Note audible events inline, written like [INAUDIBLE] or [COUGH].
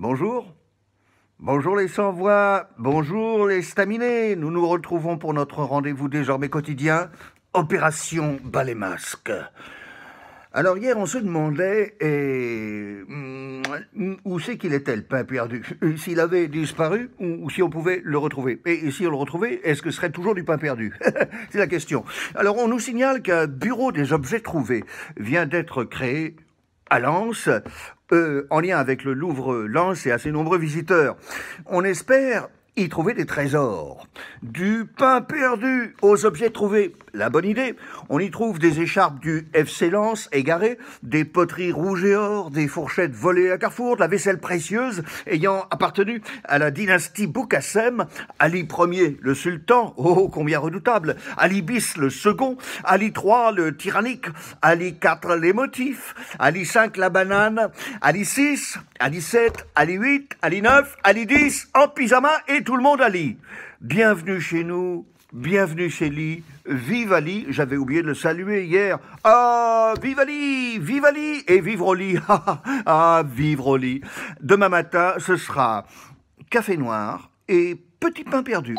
Bonjour. Bonjour les sans-voix, bonjour les staminés. Nous nous retrouvons pour notre rendez-vous désormais quotidien, Opération Balai Masque. Alors hier, on se demandait et, mm, où c'est qu'il était le pain perdu euh, S'il avait disparu ou, si on pouvait le retrouver et, et si on le retrouvait, est-ce que ce serait toujours du pain perdu [LAUGHS] C'est la question. Alors on nous signale qu'un bureau des objets trouvés vient d'être créé à Lens, euh, en lien avec le Louvre Lens et à ses nombreux visiteurs. On espère y trouver des trésors. Du pain perdu aux objets trouvés, la bonne idée. On y trouve des écharpes du FC Lance égarées, des poteries rouges et or, des fourchettes volées à Carrefour, de la vaisselle précieuse ayant appartenu à la dynastie Boukassem, Ali Ier le sultan, oh, oh combien redoutable, Ali Bis le second, Ali III le tyrannique, Ali IV les motifs, Ali V la banane, Ali VI, Ali VII, Ali VIII, Ali IX, Ali X en pyjama et tout le monde Ali. Bienvenue chez nous, bienvenue chez Li, vive Ali, j'avais oublié de le saluer hier. Ah, vive Ali, vive Ali et vivre au lit. [LAUGHS] ah, ah, ah vivre au lit. Demain matin, ce sera café noir et petit pain perdu.